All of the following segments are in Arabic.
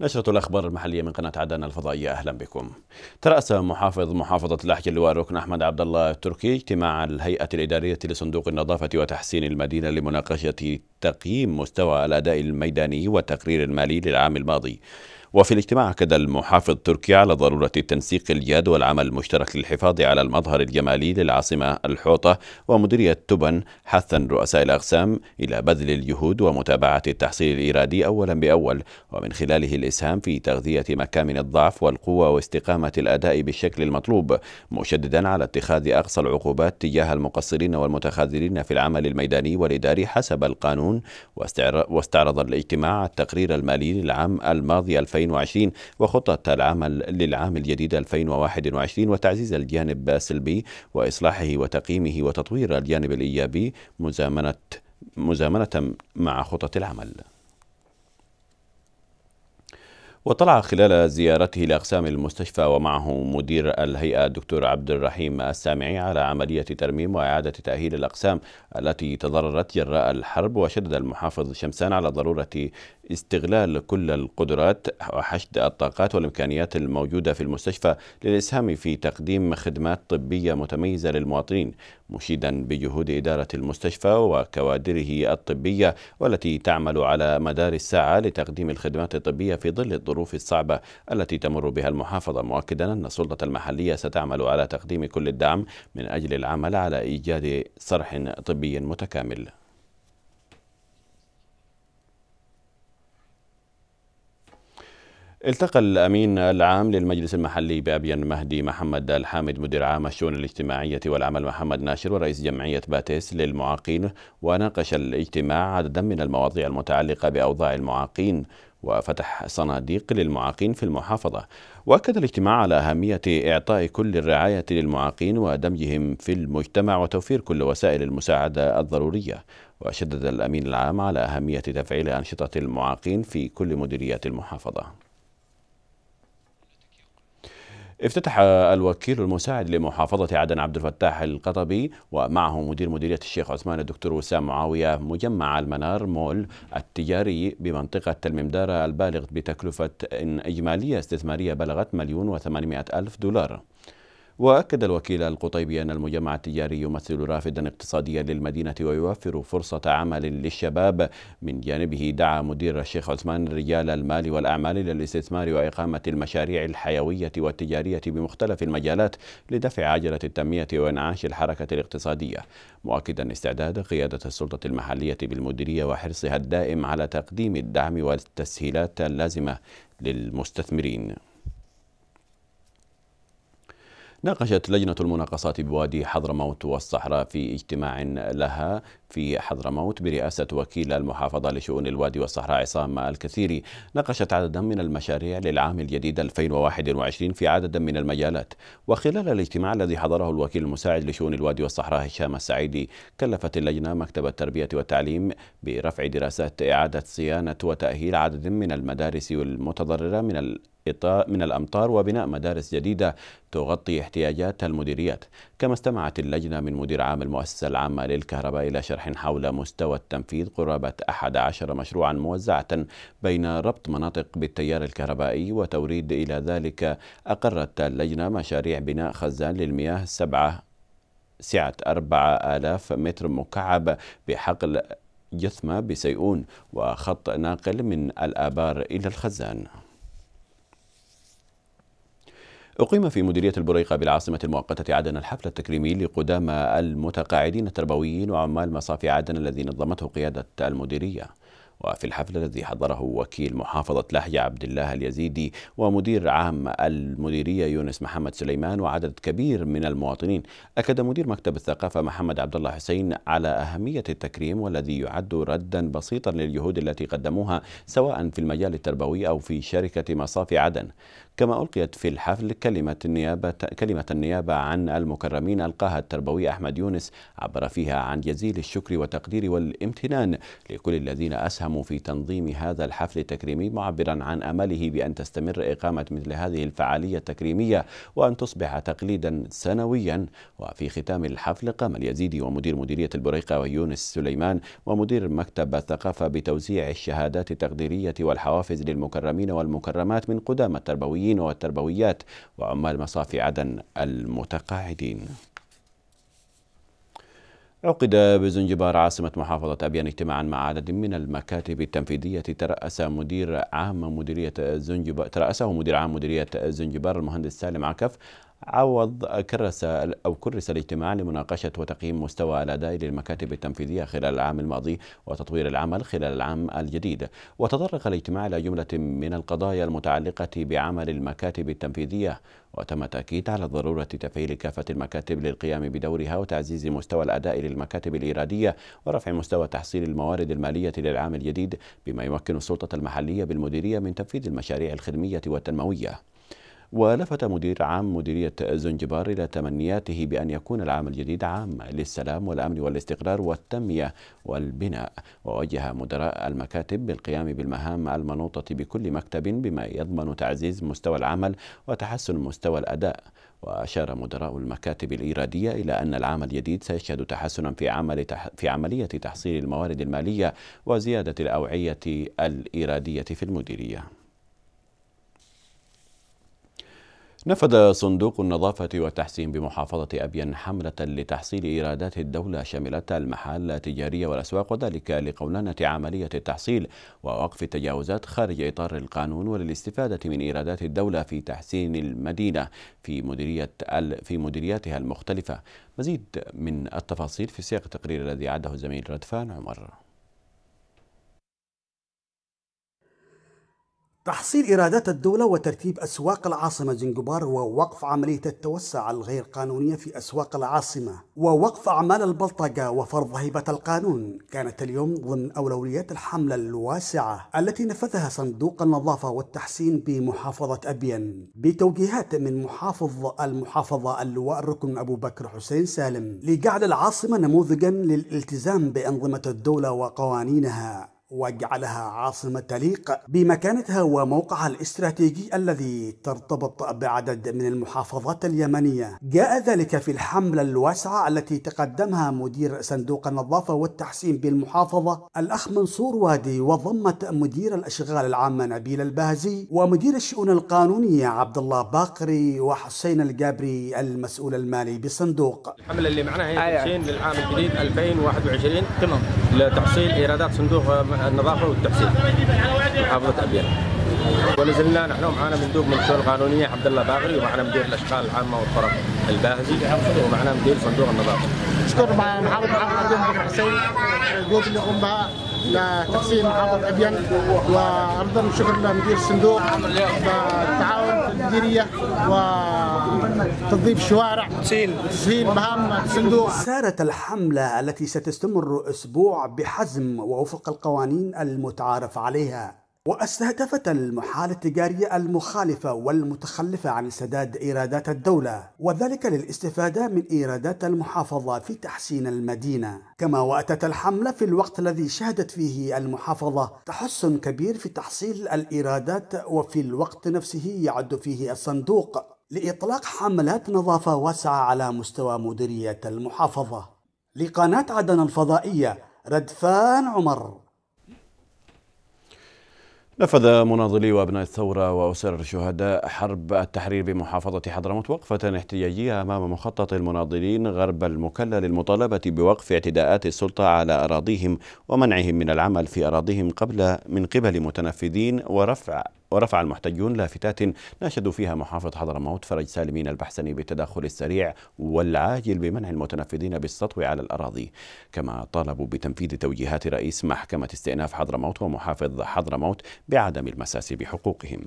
نشرة الأخبار المحلية من قناة عدن الفضائية أهلا بكم ترأس محافظ محافظة لحج اللواء ركن أحمد عبد الله التركي اجتماع الهيئة الإدارية لصندوق النظافة وتحسين المدينة لمناقشة تقييم مستوى الأداء الميداني والتقرير المالي للعام الماضي وفي الاجتماع أكد المحافظ تركيا على ضرورة تنسيق اليد والعمل المشترك للحفاظ على المظهر الجمالي للعاصمة الحوطة ومديرية تبن حثا رؤساء الأقسام إلى بذل الجهود ومتابعة التحصيل الإيرادي أولا بأول ومن خلاله الإسهام في تغذية مكامن الضعف والقوة واستقامة الأداء بالشكل المطلوب مشددا على اتخاذ أقصى العقوبات تجاه المقصرين والمتخاذلين في العمل الميداني والإداري حسب القانون واستعرض الاجتماع التقرير المالي للعام الماضي 2000 2020 وخطة العمل للعام الجديد 2021 وتعزيز الجانب السلبي وإصلاحه وتقييمه وتطوير الجانب الإيجابي مزامنة مزامنة مع خطط العمل وطلع خلال زيارته لأقسام المستشفى ومعه مدير الهيئة الدكتور عبد الرحيم السامعي على عملية ترميم وإعادة تأهيل الأقسام التي تضررت جراء الحرب وشدد المحافظ شمسان على ضرورة استغلال كل القدرات وحشد الطاقات والإمكانيات الموجودة في المستشفى للإسهام في تقديم خدمات طبية متميزة للمواطنين مشيدا بجهود إدارة المستشفى وكوادره الطبية والتي تعمل على مدار الساعة لتقديم الخدمات الطبية في ظل الظروف الظروف الصعبة التي تمر بها المحافظة مؤكدا أن السلطة المحلية ستعمل على تقديم كل الدعم من أجل العمل على إيجاد صرح طبي متكامل التقى الأمين العام للمجلس المحلي بأبين مهدي محمد الحامد مدير عام الشؤون الاجتماعية والعمل محمد ناشر ورئيس جمعية باتيس للمعاقين وناقش الاجتماع عددا من المواضيع المتعلقة بأوضاع المعاقين وفتح صناديق للمعاقين في المحافظة وأكد الاجتماع على أهمية إعطاء كل الرعاية للمعاقين ودمجهم في المجتمع وتوفير كل وسائل المساعدة الضرورية وشدد الأمين العام على أهمية تفعيل أنشطة المعاقين في كل مديريات المحافظة افتتح الوكيل المساعد لمحافظة عدن عبد الفتاح القطبي ومعه مدير مديرية الشيخ عثمان الدكتور وسام معاوية مجمع المنار مول التجاري بمنطقة الممدارة البالغ بتكلفة إجمالية استثمارية بلغت مليون وثمانمائة ألف دولار وأكد الوكيل القطيبي أن المجمع التجاري يمثل رافدا اقتصاديا للمدينة ويوفر فرصة عمل للشباب من جانبه دعا مدير الشيخ عثمان رجال المال والأعمال للاستثمار وإقامة المشاريع الحيوية والتجارية بمختلف المجالات لدفع عجلة التنمية وإنعاش الحركة الاقتصادية مؤكدا استعداد قيادة السلطة المحلية بالمديرية وحرصها الدائم على تقديم الدعم والتسهيلات اللازمة للمستثمرين ناقشت لجنة المناقصات بوادي حضرموت والصحراء في اجتماع لها في حضرموت برئاسة وكيل المحافظة لشؤون الوادي والصحراء عصام الكثيري ناقشت عددا من المشاريع للعام الجديد 2021 في عدد من المجالات وخلال الاجتماع الذي حضره الوكيل المساعد لشؤون الوادي والصحراء هشام السعيدي كلفت اللجنة مكتب التربية والتعليم برفع دراسات إعادة صيانة وتأهيل عدد من المدارس المتضررة من من الأمطار وبناء مدارس جديدة تغطي احتياجات المديريات كما استمعت اللجنة من مدير عام المؤسسة العامة للكهرباء إلى شرح حول مستوى التنفيذ قرابة 11 مشروعا موزعة بين ربط مناطق بالتيار الكهربائي وتوريد إلى ذلك أقرت اللجنة مشاريع بناء خزان للمياه سبعة سعة 4000 متر مكعب بحقل جثمة بسيئون وخط ناقل من الآبار إلى الخزان أقيم في مديرية البريقة بالعاصمة المؤقتة عدن الحفل التكريمي لقدامى المتقاعدين التربويين وعمال مصافي عدن الذي نظمته قيادة المديرية وفي الحفل الذي حضره وكيل محافظة لهجة عبد الله اليزيدي ومدير عام المديرية يونس محمد سليمان وعدد كبير من المواطنين أكد مدير مكتب الثقافة محمد عبد الله حسين على أهمية التكريم والذي يعد ردا بسيطا للجهود التي قدموها سواء في المجال التربوي أو في شركة مصافي عدن كما ألقيت في الحفل كلمة النيابة, كلمة النيابة عن المكرمين ألقاها التربوي أحمد يونس عبر فيها عن جزيل الشكر والتقدير والامتنان لكل الذين أسهموا في تنظيم هذا الحفل التكريمي معبرا عن أمله بأن تستمر إقامة مثل هذه الفعالية التكريمية وأن تصبح تقليدا سنويا وفي ختام الحفل قام اليزيدي ومدير مديرية البريقة ويونس سليمان ومدير مكتب الثقافة بتوزيع الشهادات التقديرية والحوافز للمكرمين والمكرمات من قدام التربويين والتربويين والتربويات وعمال مصافي عدن المتقاعدين عقد بزنجبار عاصمة محافظة أبيان اجتماعا مع عدد من المكاتب التنفيذية ترأس مدير عام مديرية زنجبار ترأسه مدير عام مديرية زنجبار المهندس سالم عكف عوض كرس أو كرس الاجتماع لمناقشة وتقييم مستوى الأداء للمكاتب التنفيذية خلال العام الماضي وتطوير العمل خلال العام الجديد وتطرق الاجتماع إلى جملة من القضايا المتعلقة بعمل المكاتب التنفيذية وتم التأكيد على ضرورة تفعيل كافة المكاتب للقيام بدورها وتعزيز مستوى الأداء للمكاتب الإيرادية ورفع مستوى تحصيل الموارد المالية للعام الجديد بما يمكن السلطة المحلية بالمديرية من تنفيذ المشاريع الخدمية والتنموية ولفت مدير عام مديرية زنجبار إلى تمنياته بأن يكون العام الجديد عام للسلام والأمن والاستقرار والتنمية والبناء ووجه مدراء المكاتب بالقيام بالمهام المنوطة بكل مكتب بما يضمن تعزيز مستوى العمل وتحسن مستوى الأداء وأشار مدراء المكاتب الإيرادية إلى أن العام الجديد سيشهد تحسنا في عمل تح في عملية تحصيل الموارد المالية وزيادة الأوعية الإيرادية في المديرية نفذ صندوق النظافة والتحسين بمحافظة أبين حملة لتحصيل إيرادات الدولة شملت المحال التجارية والأسواق وذلك لقوننة عملية التحصيل ووقف التجاوزات خارج إطار القانون وللاستفادة من إيرادات الدولة في تحسين المدينة في مديرية في مديرياتها المختلفة مزيد من التفاصيل في سياق التقرير الذي عده زميل ردفان عمر تحصيل إيرادات الدولة وترتيب أسواق العاصمة زنجبار ووقف عملية التوسع الغير قانونية في أسواق العاصمة ووقف أعمال البلطجة وفرض هيبة القانون كانت اليوم ضمن أولويات الحملة الواسعة التي نفذها صندوق النظافة والتحسين بمحافظة أبين بتوجيهات من محافظ المحافظة اللواء الركن أبو بكر حسين سالم لجعل العاصمة نموذجا للالتزام بأنظمة الدولة وقوانينها وجعلها عاصمة تليق بمكانتها وموقعها الاستراتيجي الذي ترتبط بعدد من المحافظات اليمنية جاء ذلك في الحملة الواسعة التي تقدمها مدير صندوق النظافة والتحسين بالمحافظة الأخ منصور وادي وضمت مدير الأشغال العامة نبيل البهزي ومدير الشؤون القانونية عبد الله باقري وحسين الجابري المسؤول المالي بالصندوق الحملة اللي معنا هي آه. تحسين للعام الجديد 2021 تمام لتحصيل إيرادات صندوق النظافه والتحسين محافظه ابين ولازلنا نحن معنا مندوب من الشؤون القانونيه عبد الله باغري ومعنا مدير الاشغال العامه والطرف الباهزي ومعنا مدير صندوق النظافه. نشكر مع محافظ محمد حسين الجهود اللي قم بها لتحسين محافظة أبين وأرضا شكر لمدير الصندوق والتعاون المديرية وتنظيف الشوارع تسهيل تسهيل مهام الصندوق سارت الحملة التي ستستمر أسبوع بحزم ووفق القوانين المتعارف عليها واستهدفت المحال التجارية المخالفة والمتخلفة عن سداد إيرادات الدولة وذلك للاستفادة من إيرادات المحافظة في تحسين المدينة كما وأتت الحملة في الوقت الذي شهدت فيه المحافظة تحسن كبير في تحصيل الإيرادات وفي الوقت نفسه يعد فيه الصندوق لإطلاق حملات نظافة واسعة على مستوى مديرية المحافظة لقناة عدن الفضائية ردفان عمر نفذ مناضلي وابناء الثوره واسر شهداء حرب التحرير بمحافظه حضرموت وقفه احتجاجيه امام مخطط المناضلين غرب المكلا للمطالبه بوقف اعتداءات السلطه على اراضيهم ومنعهم من العمل في اراضيهم قبل من قبل متنفذين ورفع ورفع المحتجون لافتات ناشدوا فيها محافظ حضرموت فرج سالمين البحسني بالتدخل السريع والعاجل بمنع المتنفذين بالسطو على الأراضي كما طالبوا بتنفيذ توجيهات رئيس محكمة استئناف حضرموت ومحافظ حضرموت بعدم المساس بحقوقهم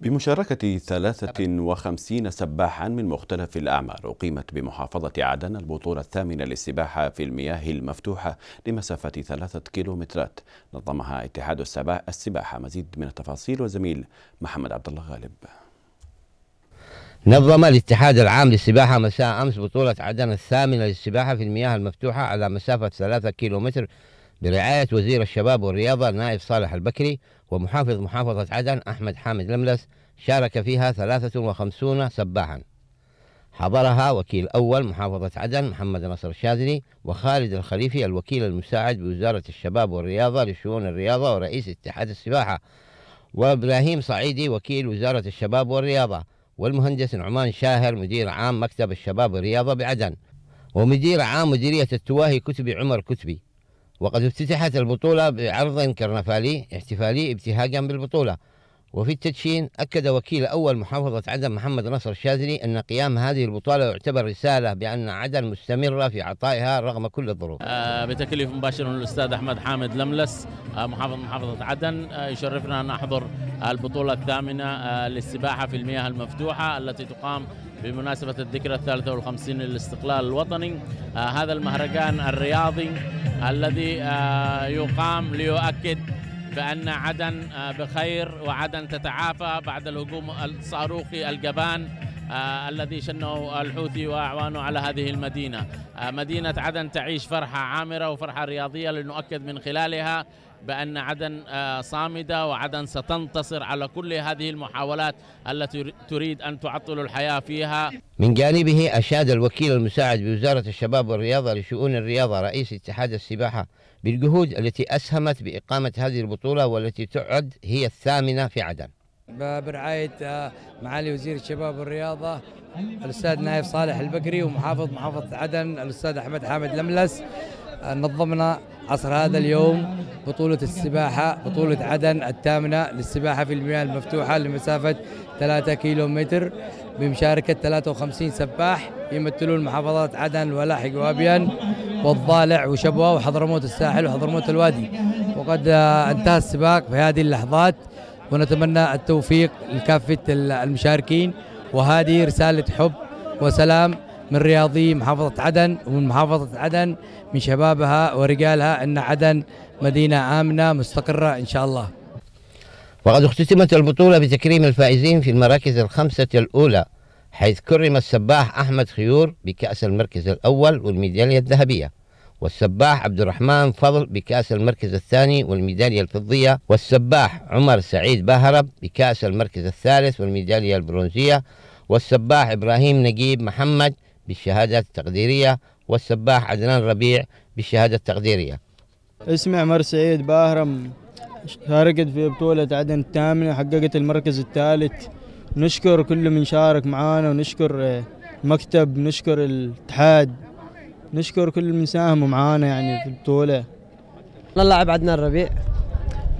بمشاركة 53 سباحا من مختلف الأعمار أقيمت بمحافظة عدن البطولة الثامنة للسباحة في المياه المفتوحة لمسافة ثلاثة كيلومترات نظمها اتحاد السباحة مزيد من التفاصيل وزميل محمد عبد الله غالب نظم الاتحاد العام للسباحة مساء أمس بطولة عدن الثامنة للسباحة في المياه المفتوحة على مسافة ثلاثة كيلومتر برعاية وزير الشباب والرياضة نائف صالح البكري ومحافظ محافظة عدن أحمد حامد لملس شارك فيها 53 سباحا حضرها وكيل أول محافظة عدن محمد نصر الشاذلي وخالد الخليفي الوكيل المساعد بوزارة الشباب والرياضة لشؤون الرياضة ورئيس اتحاد السباحة وإبراهيم صعيدي وكيل وزارة الشباب والرياضة والمهندس نعمان شاهر مدير عام مكتب الشباب والرياضة بعدن ومدير عام مديرية التواهي كتبي عمر كتبي وقد افتتحت البطولة بعرض كرنفالي احتفالي ابتهاجا بالبطولة وفي التدشين أكد وكيل أول محافظة عدن محمد نصر الشاذلي أن قيام هذه البطولة يعتبر رسالة بأن عدن مستمرة في عطائها رغم كل الظروف آه بتكليف مباشر من الأستاذ أحمد حامد لملس آه محافظ محافظة عدن آه يشرفنا أن نحضر البطولة الثامنة آه، للسباحة في المياه المفتوحة التي تقام بمناسبة الذكرى الثالثة والخمسين للاستقلال الوطني آه هذا المهرجان الرياضي الذي آه يقام ليؤكد بأن عدن آه بخير وعدن تتعافى بعد الهجوم الصاروخي الجبان آه، الذي شنه الحوثي وأعوانه على هذه المدينة آه، مدينة عدن تعيش فرحة عامرة وفرحة رياضية لنؤكد من خلالها بأن عدن آه، صامدة وعدن ستنتصر على كل هذه المحاولات التي تريد أن تعطل الحياة فيها من جانبه أشاد الوكيل المساعد بوزارة الشباب والرياضة لشؤون الرياضة رئيس اتحاد السباحة بالجهود التي أسهمت بإقامة هذه البطولة والتي تعد هي الثامنة في عدن برعاية آه، معالي وزير الشباب والرياضة الأستاذ نايف صالح البكري ومحافظ محافظة عدن الأستاذ أحمد حامد لملس آه، نظمنا عصر هذا اليوم بطولة السباحة بطولة عدن الثامنة للسباحة في المياه المفتوحة لمسافة 3 كيلو متر بمشاركة 53 سباح يمثلون محافظات عدن ولاحق وابيان والضالع وشبوة وحضرموت الساحل وحضرموت الوادي وقد آه، انتهى السباق في هذه اللحظات ونتمنى التوفيق لكافة المشاركين وهذه رسالة حب وسلام من رياضي محافظة عدن ومن محافظة عدن من شبابها ورجالها أن عدن مدينة آمنة مستقرة إن شاء الله وقد اختتمت البطولة بتكريم الفائزين في المراكز الخمسة الأولى حيث كرم السباح أحمد خيور بكأس المركز الأول والميدالية الذهبية والسباح عبد الرحمن فضل بكأس المركز الثاني والميدالية الفضية والسباح عمر سعيد باهرب بكأس المركز الثالث والميدالية البرونزية والسباح إبراهيم نجيب محمد بالشهادات التقديرية والسباح عدنان ربيع بالشهادة التقديرية اسمي عمر سعيد باهرم شاركت في بطولة عدن الثامنة حققت المركز الثالث نشكر كل من شارك معانا ونشكر المكتب نشكر الاتحاد نشكر كل من ساهموا معانا يعني في البطوله اللاعب عدنان الربيع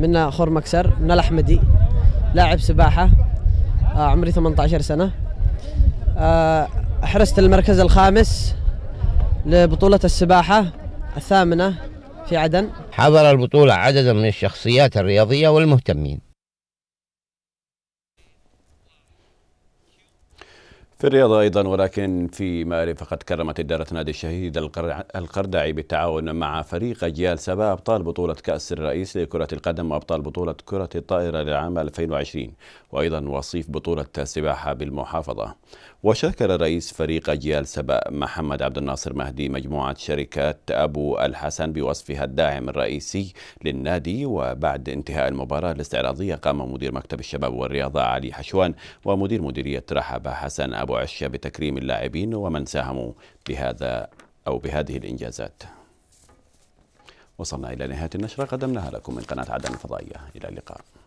منا خور مكسر من الاحمدي لاعب سباحه آه، عمري 18 سنه آه، حرست المركز الخامس لبطوله السباحه الثامنه في عدن حضر البطوله عدد من الشخصيات الرياضيه والمهتمين في الرياضة أيضا ولكن في مآرب فقد كرمت إدارة نادي الشهيد القردعي بالتعاون مع فريق أجيال سبا أبطال بطولة كأس الرئيس لكرة القدم وأبطال بطولة كرة الطائرة للعام 2020 وأيضا وصيف بطولة السباحة بالمحافظة وشكر رئيس فريق أجيال سبأ محمد عبد الناصر مهدي مجموعة شركات أبو الحسن بوصفها الداعم الرئيسي للنادي وبعد انتهاء المباراة الاستعراضية قام مدير مكتب الشباب والرياضة علي حشوان ومدير مديرية رحبة حسن أبو عشة بتكريم اللاعبين ومن ساهموا بهذا أو بهذه الإنجازات وصلنا إلى نهاية النشرة قدمناها لكم من قناة عدن الفضائية إلى اللقاء